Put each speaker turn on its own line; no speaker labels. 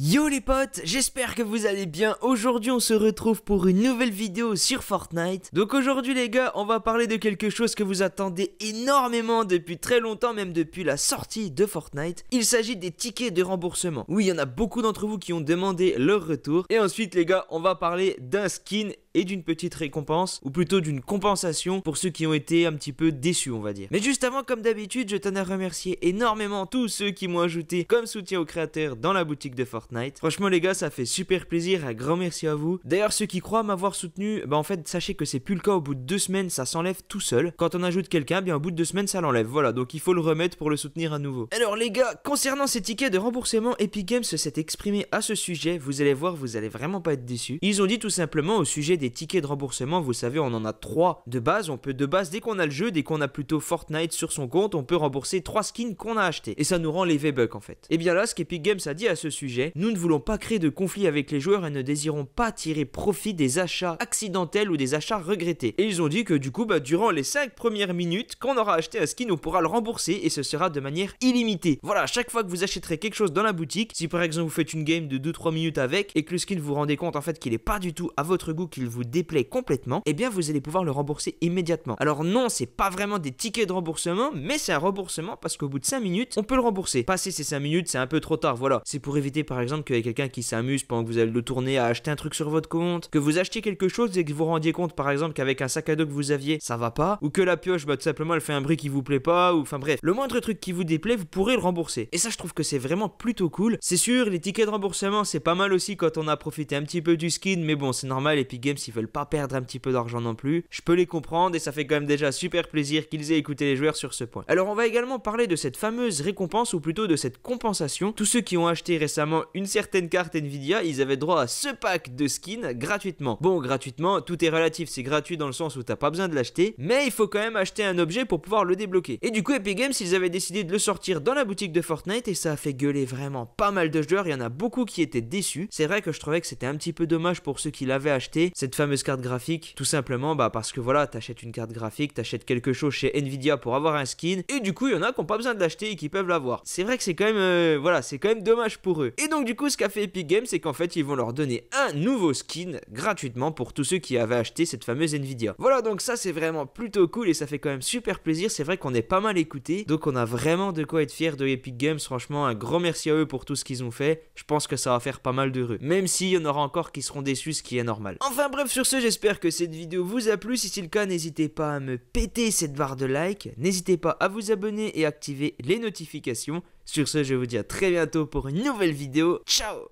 Yo les potes, j'espère que vous allez bien. Aujourd'hui, on se retrouve pour une nouvelle vidéo sur Fortnite. Donc aujourd'hui les gars, on va parler de quelque chose que vous attendez énormément depuis très longtemps, même depuis la sortie de Fortnite. Il s'agit des tickets de remboursement. Oui, il y en a beaucoup d'entre vous qui ont demandé leur retour. Et ensuite les gars, on va parler d'un skin et d'une petite récompense, ou plutôt d'une compensation pour ceux qui ont été un petit peu déçus, on va dire. Mais juste avant, comme d'habitude, je tenais à remercier énormément tous ceux qui m'ont ajouté comme soutien aux créateurs dans la boutique de Fortnite. Franchement, les gars, ça fait super plaisir. Un grand merci à vous. D'ailleurs, ceux qui croient m'avoir soutenu, bah en fait, sachez que c'est plus le cas. Au bout de deux semaines, ça s'enlève tout seul. Quand on ajoute quelqu'un, bien au bout de deux semaines, ça l'enlève. Voilà, donc il faut le remettre pour le soutenir à nouveau. Alors, les gars, concernant ces tickets de remboursement, Epic Games s'est exprimé à ce sujet. Vous allez voir, vous allez vraiment pas être déçus. Ils ont dit tout simplement au sujet des tickets de remboursement, vous savez, on en a trois de base. On peut de base, dès qu'on a le jeu, dès qu'on a plutôt Fortnite sur son compte, on peut rembourser trois skins qu'on a achetés. Et ça nous rend les V-Bucks en fait. Et eh bien là, ce qu'Epic Games a dit à ce sujet, nous ne voulons pas créer de conflit avec les joueurs et ne désirons pas tirer profit des achats accidentels ou des achats regrettés. Et ils ont dit que du coup, bah, durant les cinq premières minutes, qu'on aura acheté un skin, on pourra le rembourser et ce sera de manière illimitée. Voilà, chaque fois que vous achèterez quelque chose dans la boutique, si par exemple vous faites une game de 2-3 minutes avec et que le skin vous rendez compte en fait qu'il n'est pas du tout à votre goût, qu'il vous vous déplaît complètement, Et eh bien vous allez pouvoir le rembourser immédiatement. Alors non, c'est pas vraiment des tickets de remboursement, mais c'est un remboursement parce qu'au bout de 5 minutes, on peut le rembourser. Passer ces 5 minutes, c'est un peu trop tard, voilà. C'est pour éviter par exemple qu'il y quelqu'un qui s'amuse pendant que vous allez le tourner à acheter un truc sur votre compte, que vous achetiez quelque chose et que vous vous rendiez compte par exemple qu'avec un sac à dos que vous aviez, ça va pas, ou que la pioche, bah tout simplement elle fait un bruit qui vous plaît pas, ou enfin bref, le moindre truc qui vous déplaît, vous pourrez le rembourser. Et ça, je trouve que c'est vraiment plutôt cool. C'est sûr, les tickets de remboursement, c'est pas mal aussi quand on a profité un petit peu du skin, mais bon, c'est normal, Epic Games s'ils veulent pas perdre un petit peu d'argent non plus. Je peux les comprendre et ça fait quand même déjà super plaisir qu'ils aient écouté les joueurs sur ce point. Alors on va également parler de cette fameuse récompense ou plutôt de cette compensation. Tous ceux qui ont acheté récemment une certaine carte Nvidia, ils avaient droit à ce pack de skins gratuitement. Bon, gratuitement, tout est relatif, c'est gratuit dans le sens où t'as pas besoin de l'acheter, mais il faut quand même acheter un objet pour pouvoir le débloquer. Et du coup, Epic Games, ils avaient décidé de le sortir dans la boutique de Fortnite et ça a fait gueuler vraiment pas mal de joueurs, il y en a beaucoup qui étaient déçus. C'est vrai que je trouvais que c'était un petit peu dommage pour ceux qui l'avaient acheté fameuse carte graphique Tout simplement bah, parce que voilà, t'achètes une carte graphique, t'achètes quelque chose chez Nvidia pour avoir un skin, et du coup, il y en a qui n'ont pas besoin de l'acheter et qui peuvent l'avoir. C'est vrai que c'est quand même, euh, voilà, c'est quand même dommage pour eux. Et donc, du coup, ce qu'a fait Epic Games, c'est qu'en fait, ils vont leur donner un nouveau skin gratuitement pour tous ceux qui avaient acheté cette fameuse Nvidia. Voilà, donc ça, c'est vraiment plutôt cool et ça fait quand même super plaisir. C'est vrai qu'on est pas mal écouté, donc on a vraiment de quoi être fier de Epic Games. Franchement, un grand merci à eux pour tout ce qu'ils ont fait. Je pense que ça va faire pas mal de d'heureux, même s'il y en aura encore qui seront déçus, ce qui est normal. Enfin, bref, sur ce, j'espère que cette vidéo vous a plu. Si c'est le cas, n'hésitez pas à me péter cette barre de like. N'hésitez pas à vous abonner et activer les notifications. Sur ce, je vous dis à très bientôt pour une nouvelle vidéo. Ciao